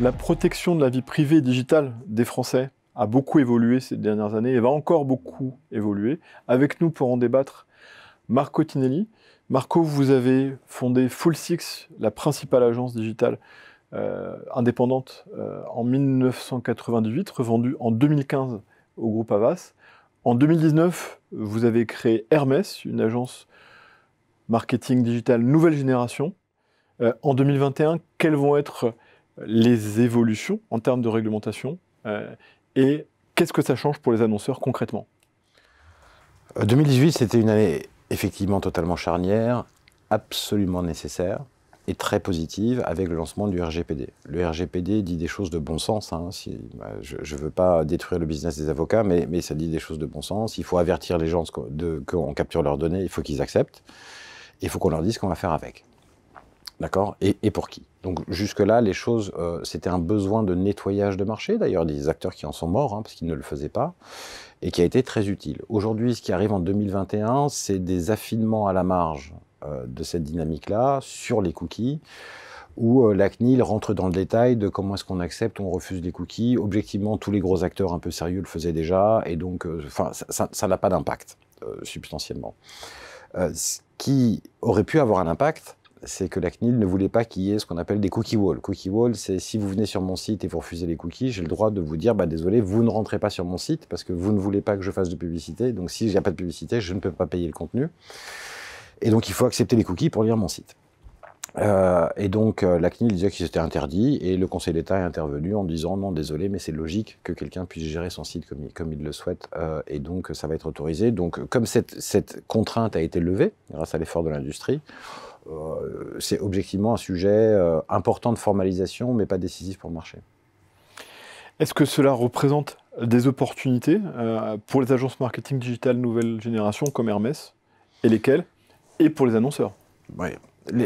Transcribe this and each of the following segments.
La protection de la vie privée digitale des Français a beaucoup évolué ces dernières années et va encore beaucoup évoluer. Avec nous pour en débattre, Marco Tinelli. Marco, vous avez fondé Full Six, la principale agence digitale euh, indépendante euh, en 1998, revendue en 2015 au groupe Avas. En 2019, vous avez créé Hermès, une agence marketing digital nouvelle génération. Euh, en 2021, quels vont être les évolutions en termes de réglementation euh, et qu'est-ce que ça change pour les annonceurs concrètement 2018, euh, c'était une année effectivement totalement charnière, absolument nécessaire et très positive avec le lancement du RGPD. Le RGPD dit des choses de bon sens. Hein, si, bah, je ne veux pas détruire le business des avocats, mais, ça dit des choses de bon sens. Il faut avertir les gens qu'on capture leurs données, il faut qu'ils acceptent. Et il faut qu'on leur dise ce qu'on va faire avec. D'accord et, pour qui Donc jusque-là, les choses, euh, c'était un besoin de nettoyage de marché, d'ailleurs des acteurs qui en sont morts, hein, parce qu'ils ne le faisaient pas, et qui a été très utile. Aujourd'hui, ce qui arrive en 2021, c'est des affinements à la marge euh, de cette dynamique-là sur les cookies, où euh, la CNIL rentre dans le détail de comment est-ce qu'on accepte ou on refuse des cookies. Objectivement, tous les gros acteurs un peu sérieux le faisaient déjà, et donc ça n'a pas d'impact substantiellement. ce qui aurait pu avoir un impact, c'est que la CNIL ne voulait pas qu'il y ait ce qu'on appelle des cookie walls. Cookie wall, c'est si vous venez sur mon site et vous refusez les cookies, j'ai le droit de vous dire, bah, désolé, vous ne rentrez pas sur mon site parce que vous ne voulez pas que je fasse de publicité. Donc si n'y a pas de publicité, je ne peux pas payer le contenu. Et donc il faut accepter les cookies pour lire mon site. Euh, et donc euh, la CNIL disait que c'était interdit et le Conseil d'État est intervenu en disant non désolé mais c'est logique que quelqu'un puisse gérer son site comme il, le souhaite euh, et donc ça va être autorisé. Donc comme cette, cette contrainte a été levée grâce à l'effort de l'industrie, euh, c'est objectivement un sujet euh, important de formalisation, mais pas décisif pour le marché. Est-ce que cela représente des opportunités euh, pour les agences marketing digitales nouvelle génération comme Hermès et lesquelles Et pour les annonceurs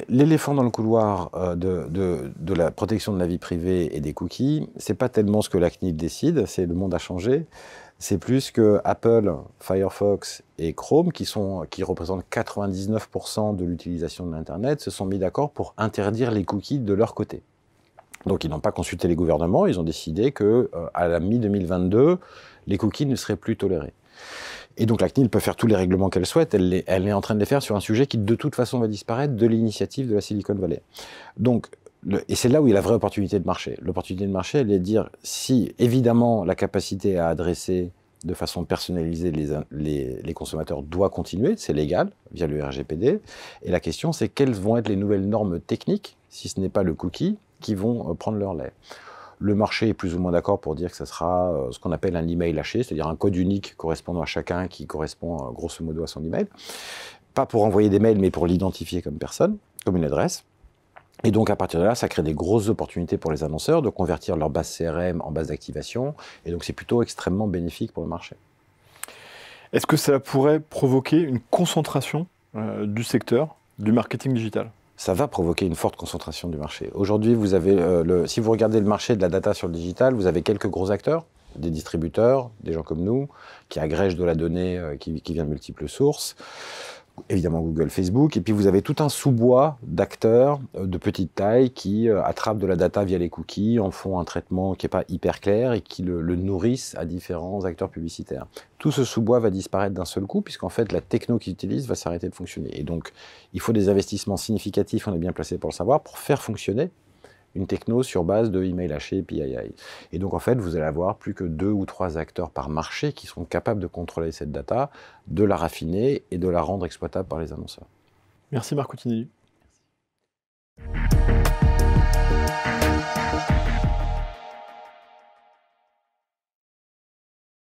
L'éléphant dans le couloir de, la protection de la vie privée et des cookies, c'est pas tellement ce que la CNIL décide, c'est le monde a changé. C'est plus que Apple, Firefox et Chrome, qui, sont, qui représentent 99% de l'utilisation de l'Internet, se sont mis d'accord pour interdire les cookies de leur côté. Donc ils n'ont pas consulté les gouvernements, ils ont décidé que euh, à la mi-2022, les cookies ne seraient plus tolérés. Et donc la CNIL peut faire tous les règlements qu'elle souhaite, elle, est en train de les faire sur un sujet qui de toute façon va disparaître de l'initiative de la Silicon Valley. Donc, et c'est là où il y a la vraie opportunité de marché. L'opportunité de marché, elle est de dire si évidemment la capacité à adresser de façon personnalisée les, consommateurs doivent continuer, c'est légal via le RGPD. Et la question, c'est quelles vont être les nouvelles normes techniques, si ce n'est pas le cookie, qui vont euh, prendre leur lait. Le marché est plus ou moins d'accord pour dire que ce sera euh, ce qu'on appelle un email lâché, c'est-à-dire un code unique correspondant à chacun qui correspond euh, grosso modo à son email. Pas pour envoyer des mails, mais pour l'identifier comme personne, comme une adresse. Et donc, à partir de là, ça crée des grosses opportunités pour les annonceurs de convertir leur base CRM en base d'activation. Et donc, c'est plutôt extrêmement bénéfique pour le marché. Est-ce que ça pourrait provoquer une concentration euh, du secteur du marketing digital ça va provoquer une forte concentration du marché. Aujourd'hui, vous avez euh, le, si vous regardez le marché de la data sur le digital, vous avez quelques gros acteurs, des distributeurs, des gens comme nous, qui agrègent de la donnée euh, qui, qui, vient de multiples sources évidemment Google, Facebook, et puis vous avez tout un sous-bois d'acteurs euh, de petite taille qui euh, attrapent de la data via les cookies, en font un traitement qui n'est pas hyper clair et qui le, nourrissent à différents acteurs publicitaires. Tout ce sous-bois va disparaître d'un seul coup, puisqu'en fait la techno qu'ils utilisent va s'arrêter de fonctionner. Et donc il faut des investissements significatifs, on est bien placé pour le savoir, pour faire fonctionner une techno sur base de email haché et PII. Et donc en fait, vous allez avoir plus que deux ou trois acteurs par marché qui seront capables de contrôler cette data, de la raffiner et de la rendre exploitable par les annonceurs. Merci Marc Coutinelli.